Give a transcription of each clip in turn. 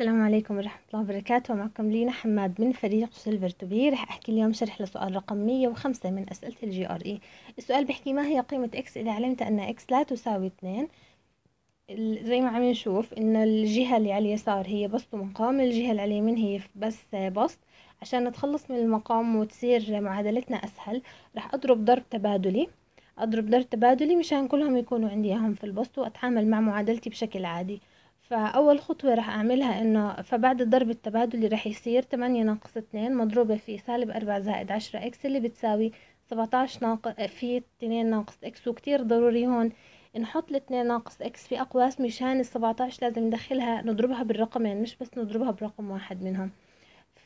السلام عليكم ورحمة الله وبركاته معكم لينا حماد من فريق سيلفر تو بي رح أحكي اليوم شرح لسؤال رقم 105 من أسئلة الجي ار اي السؤال بحكي ما هي قيمة اكس إذا علمت أن اكس لا تساوي 2 زي ما عم نشوف إن الجهة اللي على اليسار هي بسط ومقام الجهة اللي على اليمين هي بس بسط عشان نتخلص من المقام وتصير معادلتنا أسهل رح أضرب ضرب تبادلي أضرب ضرب تبادلي مشان كلهم يكونوا عندي إياهم في البسط وأتعامل مع معادلتي بشكل عادي فأول خطوة راح أعملها إنه فبعد الضرب التبادلي راح يصير تمانية ناقص اتنين مضروبة في سالب أربعة زائد عشرة إكس اللي بتساوي سبعتاش ناقص في اتنين ناقص إكس وكتير ضروري هون نحط الاتنين ناقص إكس في أقواس مشان السبعتاش لازم ندخلها نضربها بالرقمين مش بس نضربها برقم واحد منهم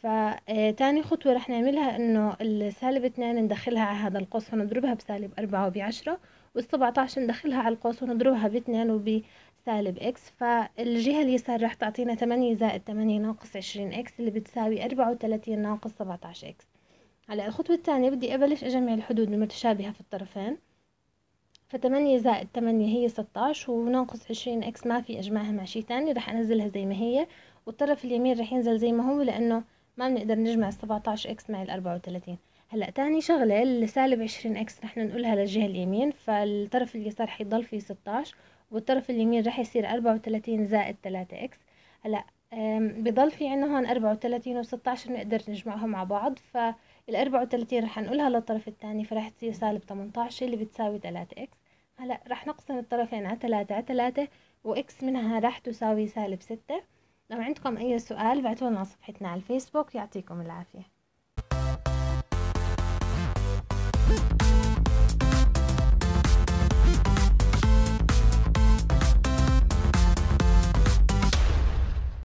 فتاني آه، خطوة رح نعملها إنه السالب اتنين ندخلها على هذا القوس ونضربها بسالب أربعة وبعشرة والسبعتاش ندخلها على القوس ونضربها باتنين وب سالب اكس فالجهة اليسار راح تعطينا 8 زائد 8 ناقص عشرين اكس اللي بتساوي اربعة ناقص سبعة عشر اكس هلا الخطوة الثانية بدي ابلش اجمع الحدود المتشابهة في الطرفين فتمانية زائد تمانية هي 16 وناقص عشرين اكس ما في اجمعها مع شي تاني راح انزلها زي ما هي والطرف اليمين راح ينزل زي ما هو لانه ما بنقدر نجمع السبعة عشر اكس مع الاربعة وتلاتين هلا تاني شغلة السالب عشرين اكس رح ننقلها للجهة اليمين فالطرف اليسار حيضل فيه 16 والطرف اليمين راح يصير أربعة وتلاتين زائد تلاتة إكس هلا بضل في عنا هون أربعة وتلاتين وستة عشر نقدر نجمعهم مع بعض فالأربعة وتلاتين رح نقولها للطرف التاني فرح تصير سالب تمنتاشر اللي بتساوي تلاتة إكس هلا رح نقسم الطرفين على تلاتة على تلاتة وإكس منها راح تساوي سالب ستة لو عندكم أي سؤال بعتولنا على صفحتنا على الفيسبوك يعطيكم العافية